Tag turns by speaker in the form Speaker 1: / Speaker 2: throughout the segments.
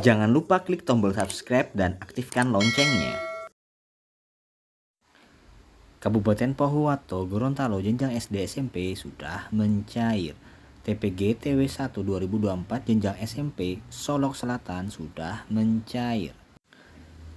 Speaker 1: Jangan lupa klik tombol subscribe dan aktifkan loncengnya. Kabupaten Pohuwato, Gorontalo, jenjang SD SMP sudah mencair. TPG TW 1 2024 jenjang SMP Solok Selatan sudah mencair.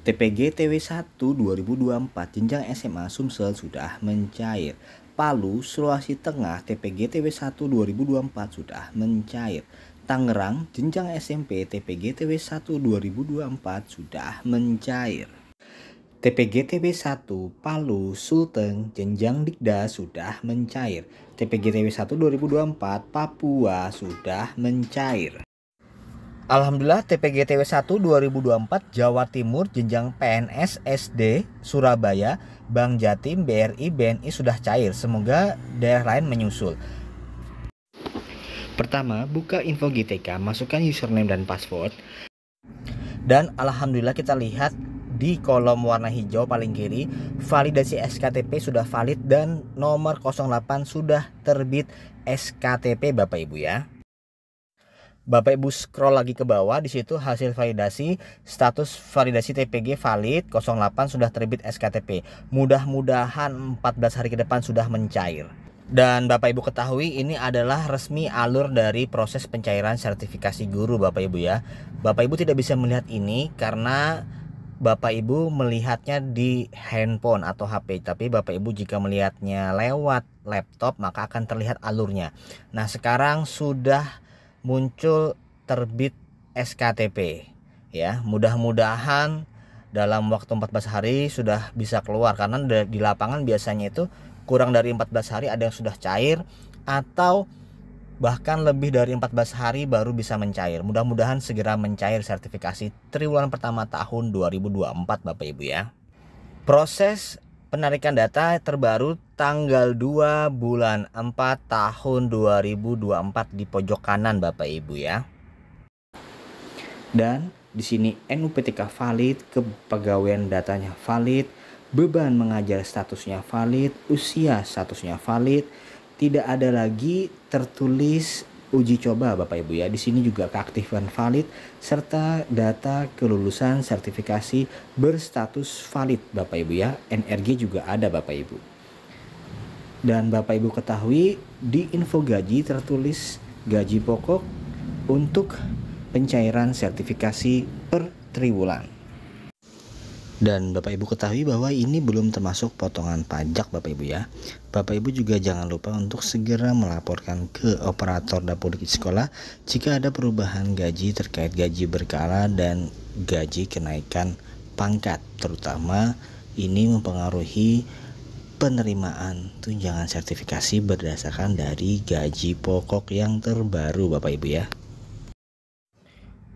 Speaker 1: TPG TW 1 2024 jenjang SMA Sumsel sudah mencair. Palu, Sulawesi Tengah, TPG TW 1 2024 sudah mencair. Tangerang, jenjang SMP TPGTW 1 2024 sudah mencair. TPGTW 1 Palu Sulteng jenjang Dikda sudah mencair. TPGTW 1 2024 Papua sudah mencair. Alhamdulillah TPGTW 1 2024 Jawa Timur jenjang PNS SD Surabaya Bang Jatim BRI BNI sudah cair. Semoga daerah lain menyusul. Pertama, buka info GTK, masukkan username dan password. Dan alhamdulillah kita lihat di kolom warna hijau paling kiri validasi SKTP sudah valid dan nomor 08 sudah terbit SKTP Bapak Ibu ya. Bapak Ibu scroll lagi ke bawah di situ hasil validasi status validasi TPG valid 08 sudah terbit SKTP. Mudah-mudahan 14 hari ke depan sudah mencair. Dan Bapak Ibu ketahui ini adalah resmi alur dari proses pencairan sertifikasi guru Bapak Ibu ya. Bapak Ibu tidak bisa melihat ini karena Bapak Ibu melihatnya di handphone atau HP, tapi Bapak Ibu jika melihatnya lewat laptop maka akan terlihat alurnya. Nah, sekarang sudah muncul terbit SKTP ya. Mudah-mudahan dalam waktu 14 hari sudah bisa keluar karena di lapangan biasanya itu kurang dari 14 hari ada yang sudah cair atau bahkan lebih dari 14 hari baru bisa mencair. Mudah-mudahan segera mencair sertifikasi triwulan pertama tahun 2024 Bapak Ibu ya. Proses penarikan data terbaru tanggal 2 bulan 4 tahun 2024 di pojok kanan Bapak Ibu ya. Dan di sini NUPTK valid, kepegawaian datanya valid, beban mengajar statusnya valid, usia statusnya valid, tidak ada lagi tertulis uji coba Bapak Ibu ya. Di sini juga keaktifan valid serta data kelulusan sertifikasi berstatus valid Bapak Ibu ya. NRG juga ada Bapak Ibu. Dan Bapak Ibu ketahui di info gaji tertulis gaji pokok untuk pencairan sertifikasi per triwulan. Dan Bapak Ibu ketahui bahwa ini belum termasuk potongan pajak Bapak Ibu ya. Bapak Ibu juga jangan lupa untuk segera melaporkan ke operator dapur di sekolah jika ada perubahan gaji terkait gaji berkala dan gaji kenaikan pangkat terutama ini mempengaruhi penerimaan tunjangan sertifikasi berdasarkan dari gaji pokok yang terbaru Bapak Ibu ya.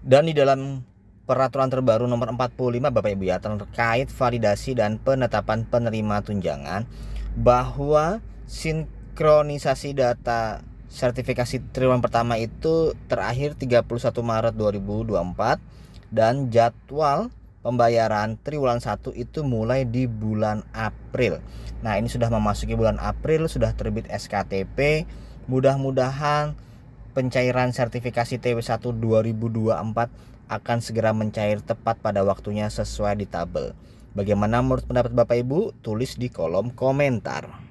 Speaker 1: Dan di dalam Peraturan terbaru nomor 45 Bapak Ibu ya terkait validasi dan penetapan penerima tunjangan bahwa sinkronisasi data sertifikasi triwulan pertama itu terakhir 31 Maret 2024 dan jadwal pembayaran triwulan 1 itu mulai di bulan April. Nah, ini sudah memasuki bulan April, sudah terbit SKTP. Mudah-mudahan pencairan sertifikasi TW1 2024 akan segera mencair tepat pada waktunya sesuai di tabel. Bagaimana menurut pendapat Bapak Ibu? Tulis di kolom komentar.